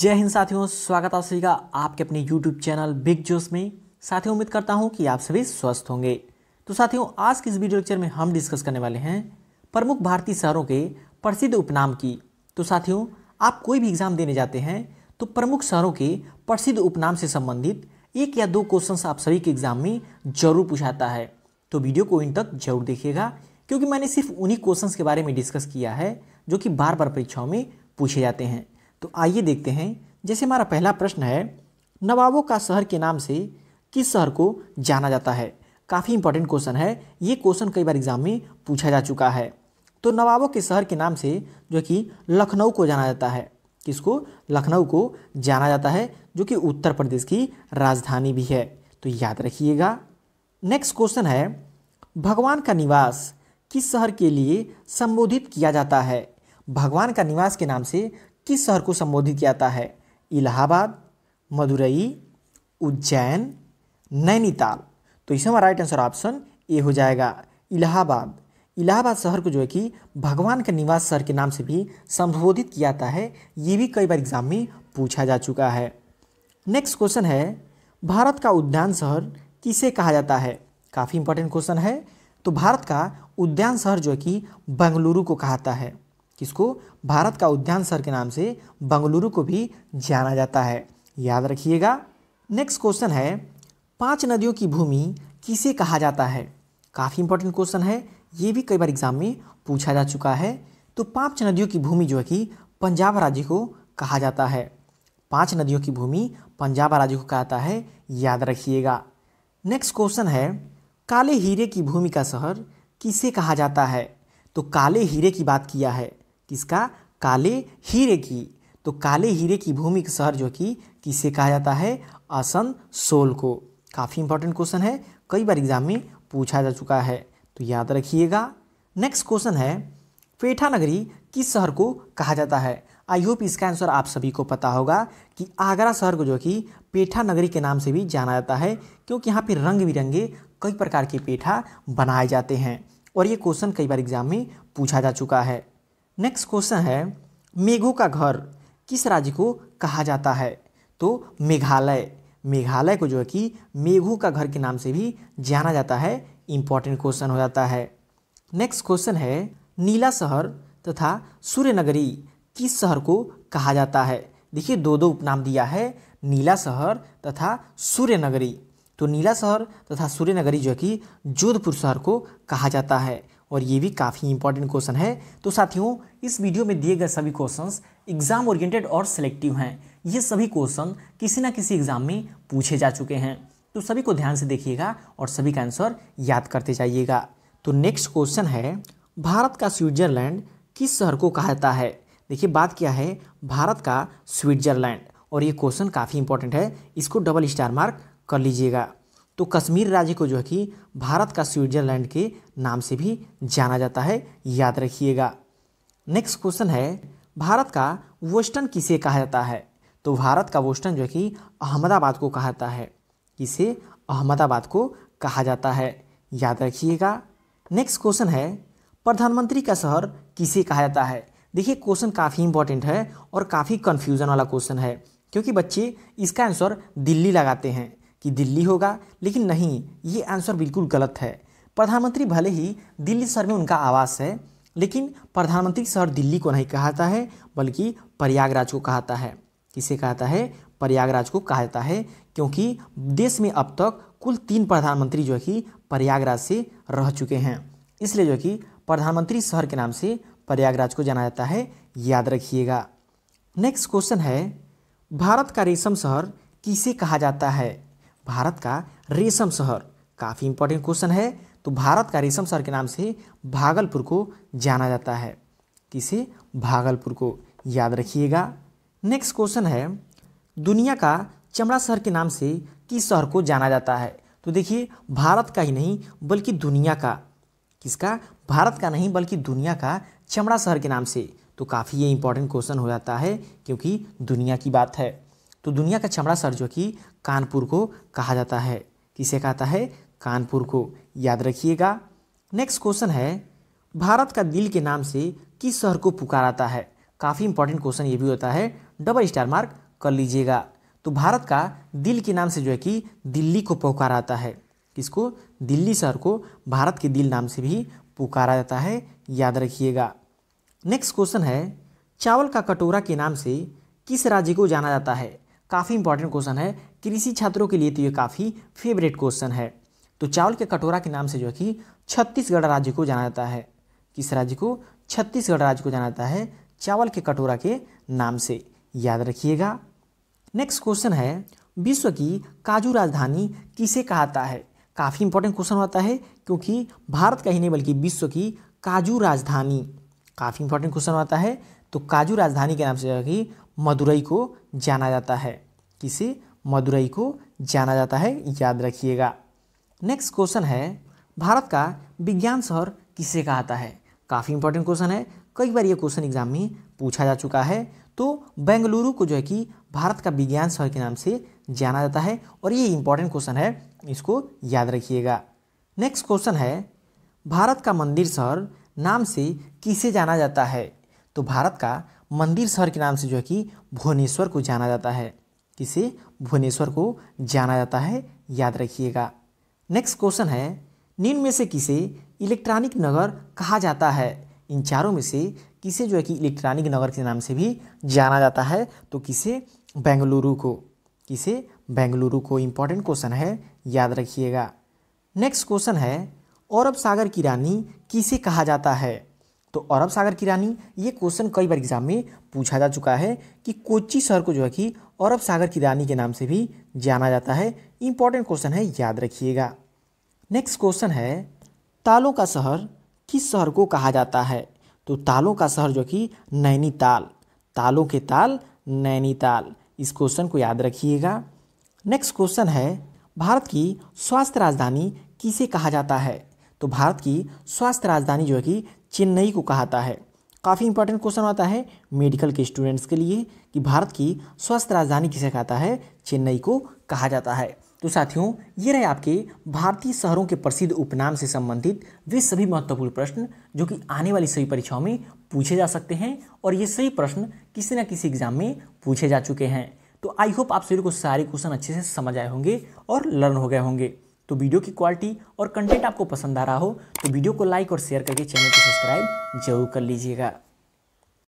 जय हिंद साथियों स्वागत है सभी का आपके अपने YouTube चैनल बिग जोश में साथियों उम्मीद करता हूं कि आप सभी स्वस्थ होंगे तो साथियों आज के इस वीडियो लेक्चर में हम डिस्कस करने वाले हैं प्रमुख भारतीय शहरों के प्रसिद्ध उपनाम की तो साथियों आप कोई भी एग्ज़ाम देने जाते हैं तो प्रमुख शहरों के प्रसिद्ध उपनाम से संबंधित एक या दो क्वेश्चन आप सभी के एग्ज़ाम में जरूर पूछाता है तो वीडियो को इन तक जरूर देखिएगा क्योंकि मैंने सिर्फ उन्हीं क्वेश्चन के बारे में डिस्कस किया है जो कि बार बार परीक्षाओं में पूछे जाते हैं तो आइए देखते हैं जैसे हमारा पहला प्रश्न है नवाबों का शहर के नाम से किस शहर को जाना जाता है काफ़ी इंपॉर्टेंट क्वेश्चन है ये क्वेश्चन कई बार एग्जाम में पूछा जा चुका है तो नवाबों के शहर के नाम से जो कि लखनऊ को जाना जाता है किसको लखनऊ को जाना जाता है जो कि उत्तर प्रदेश की राजधानी भी है तो याद रखिएगा नेक्स्ट क्वेश्चन है भगवान का निवास किस शहर के लिए संबोधित किया जाता है भगवान का निवास के नाम से किस शहर को संबोधित किया जाता है इलाहाबाद मदुरई उज्जैन नैनीताल तो इसमें हमारा राइट आंसर ऑप्शन ए हो जाएगा इलाहाबाद इलाहाबाद शहर को जो है कि भगवान के निवास शहर के नाम से भी संबोधित किया जाता है ये भी कई बार एग्जाम में पूछा जा चुका है नेक्स्ट क्वेश्चन है भारत का उद्यान शहर किसे कहा जाता है काफ़ी इंपॉर्टेंट क्वेश्चन है तो भारत का उद्यान शहर जो है कि बेंगलुरु को कहाता है किसको भारत का उद्यान शहर के नाम से बंगलुरु को भी जाना जाता है याद रखिएगा नेक्स्ट क्वेश्चन है पांच नदियों की भूमि किसे कहा जाता है काफ़ी इंपॉर्टेंट क्वेश्चन है ये भी कई बार एग्जाम में पूछा जा चुका है तो पांच नदियों की भूमि जो है कि पंजाब राज्य को कहा जाता है पांच नदियों की भूमि पंजाब राज्य को कहा जाता है याद रखिएगा नेक्स्ट क्वेश्चन है काले हीरे की भूमि का शहर किसे कहा जाता है तो काले हीरे की बात किया है किसका काले हीरे की तो काले हीरे की भूमि का शहर जो कि किसे कहा जाता है सोल को काफ़ी इंपॉर्टेंट क्वेश्चन है कई बार एग्जाम में पूछा जा चुका है तो याद रखिएगा नेक्स्ट क्वेश्चन है पेठा नगरी किस शहर को कहा जाता है आई होप इसका आंसर आप सभी को पता होगा कि आगरा शहर को जो कि पेठा नगरी के नाम से भी जाना जाता है क्योंकि यहाँ पे रंग बिरंगे कई प्रकार के पेठा बनाए जाते हैं और ये क्वेश्चन कई बार एग्जाम में पूछा जा चुका है नेक्स्ट क्वेश्चन है मेघों का घर किस राज्य को कहा जाता है तो मेघालय मेघालय को जो है कि मेघों का घर के नाम से भी जाना जाता है इम्पॉर्टेंट क्वेश्चन हो जाता है नेक्स्ट क्वेश्चन है नीला शहर तथा सूर्यनगरी किस शहर को कहा जाता है देखिए दो दो उपनाम दिया है नीला शहर तथा सूर्यनगरी तो नीला शहर तथा सूर्यनगरी जो है कि जोधपुर शहर को कहा जाता है और ये भी काफ़ी इंपॉर्टेंट क्वेश्चन है तो साथियों इस वीडियो में दिए गए सभी क्वेश्चंस एग्ज़ाम ओरिएंटेड और सेलेक्टिव हैं ये सभी क्वेश्चन किसी ना किसी एग्ज़ाम में पूछे जा चुके हैं तो सभी को ध्यान से देखिएगा और सभी का आंसर याद करते जाइएगा तो नेक्स्ट क्वेश्चन है भारत का स्विट्जरलैंड किस शहर को कहता है देखिए बात क्या है भारत का स्विट्जरलैंड और ये क्वेश्चन काफ़ी इंपॉर्टेंट है इसको डबल स्टार मार्क कर लीजिएगा तो कश्मीर राज्य को जो है कि भारत का स्विट्जरलैंड के नाम से भी जाना जाता है याद रखिएगा नेक्स्ट क्वेश्चन है भारत का वोस्टन किसे कहा जाता है तो भारत का वेस्टर्न जो है कि अहमदाबाद को कहा जाता है इसे अहमदाबाद को कहा जाता है याद रखिएगा नेक्स्ट क्वेश्चन है प्रधानमंत्री का शहर किसे कहा जाता है देखिए क्वेश्चन काफ़ी इंपॉर्टेंट है और काफ़ी कन्फ्यूजन वाला क्वेश्चन है क्योंकि बच्चे इसका आंसर दिल्ली लगाते हैं कि दिल्ली होगा लेकिन नहीं ये आंसर बिल्कुल गलत है प्रधानमंत्री भले ही दिल्ली शहर में उनका आवास है लेकिन प्रधानमंत्री शहर दिल्ली को नहीं कहाता है बल्कि प्रयागराज को कहाता है किसे कहाता है प्रयागराज को कहाता है क्योंकि देश में अब तक कुल तीन प्रधानमंत्री जो है कि प्रयागराज से रह चुके हैं इसलिए जो कि प्रधानमंत्री शहर के नाम से प्रयागराज को जाना जाता है याद रखिएगा नेक्स्ट क्वेश्चन है भारत का रेशम शहर किसे कहा जाता है भारत का रेशम शहर काफ़ी इंपॉर्टेंट क्वेश्चन है तो भारत का रेशम शहर के नाम से भागलपुर को जाना जाता है किसे भागलपुर को याद रखिएगा नेक्स्ट क्वेश्चन है दुनिया का चमड़ा शहर के नाम से किस शहर को जाना जाता है तो देखिए भारत का ही नहीं बल्कि दुनिया का किसका भारत का नहीं बल्कि दुनिया का चमड़ा शहर के नाम से तो काफ़ी ये इंपॉर्टेंट क्वेश्चन हो जाता है क्योंकि दुनिया की बात है तो दुनिया का चमड़ा सर जो कि कानपुर को कहा जाता है किसे कहता है कानपुर को याद रखिएगा नेक्स्ट क्वेश्चन है भारत का दिल के नाम से किस शहर को पुकाराता है काफ़ी इंपॉर्टेंट क्वेश्चन ये भी होता है डबल स्टार मार्क कर लीजिएगा तो भारत का दिल के नाम से जो है कि दिल्ली को पुकाराता है किसको दिल्ली शहर को भारत के दिल नाम से भी पुकारा जाता है याद रखिएगा नेक्स्ट क्वेश्चन है चावल का कटोरा के नाम से किस राज्य को जाना जाता है काफ़ी इंपॉर्टेंट क्वेश्चन है कृषि छात्रों के लिए तो ये काफ़ी फेवरेट क्वेश्चन है तो चावल के कटोरा के नाम से जो है कि छत्तीसगढ़ राज्य को जाना जाता है किस राज्य को छत्तीसगढ़ राज्य को जाना जाता है चावल के कटोरा के नाम से याद रखिएगा नेक्स्ट क्वेश्चन है विश्व की काजू राजधानी किसे कहाता है काफ़ी इंपॉर्टेंट क्वेश्चन होता है क्योंकि भारत का ही नहीं बल्कि विश्व की काजू राजधानी काफ़ी इंपॉर्टेंट क्वेश्चन होता है तो काजू राजधानी के नाम से जो है कि मदुरई को जाना जाता है किसे मदुरई को जाना जाता है याद रखिएगा नेक्स्ट क्वेश्चन है भारत का विज्ञान शहर किसे कहा जाता है काफ़ी इंपॉर्टेंट क्वेश्चन है कई बार ये क्वेश्चन एग्जाम में पूछा जा चुका है तो बेंगलुरु को जो है कि भारत का विज्ञान शहर के नाम से जाना जाता है और ये इंपॉर्टेंट क्वेश्चन है इसको याद रखिएगा नेक्स्ट क्वेश्चन है भारत का मंदिर शहर नाम से किसे जाना जाता है तो भारत का मंदिर शहर के नाम से जो है कि भुवनेश्वर को जाना जाता है किसे भुवनेश्वर को जाना जाता है याद रखिएगा नेक्स्ट क्वेश्चन है निम्न में से किसे इलेक्ट्रॉनिक नगर कहा जाता है इन चारों में से किसे जो है कि इलेक्ट्रॉनिक नगर के नाम से भी जाना जाता है तो किसे बेंगलुरु को किसे बेंगलुरु को इम्पॉर्टेंट क्वेश्चन है याद रखिएगा नेक्स्ट क्वेश्चन है औरब सागर की रानी किसे कहा जाता है तो अरब सागर की रानी ये क्वेश्चन कई बार एग्जाम में पूछा जा चुका है कि कोची शहर को जो है कि अरब सागर की रानी के नाम से भी जाना जाता है इंपॉर्टेंट क्वेश्चन है याद रखिएगा नेक्स्ट क्वेश्चन है तालों का शहर किस शहर को कहा जाता है तो तालों का शहर जो कि नैनीताल तालों के ताल नैनीताल इस क्वेश्चन को याद रखिएगा नेक्स्ट क्वेश्चन है भारत की स्वास्थ्य राजधानी किसे कहा जाता है तो भारत की स्वास्थ्य राजधानी जो है कि चेन्नई को कहाता है काफ़ी इंपॉर्टेंट क्वेश्चन आता है मेडिकल के स्टूडेंट्स के लिए कि भारत की स्वस्थ राजधानी किसे कहता है चेन्नई को कहा जाता है तो साथियों ये रहे आपके भारतीय शहरों के प्रसिद्ध उपनाम से संबंधित वे सभी महत्वपूर्ण प्रश्न जो कि आने वाली सभी परीक्षाओं में पूछे जा सकते हैं और ये सभी प्रश्न किसी न किसी एग्जाम में पूछे जा चुके हैं तो आई होप आप सभी को सारे क्वेश्चन अच्छे से समझ आए होंगे और लर्न हो गए होंगे तो वीडियो की क्वालिटी और कंटेंट आपको पसंद आ रहा हो तो वीडियो को लाइक और शेयर करके चैनल को सब्सक्राइब जरूर कर लीजिएगा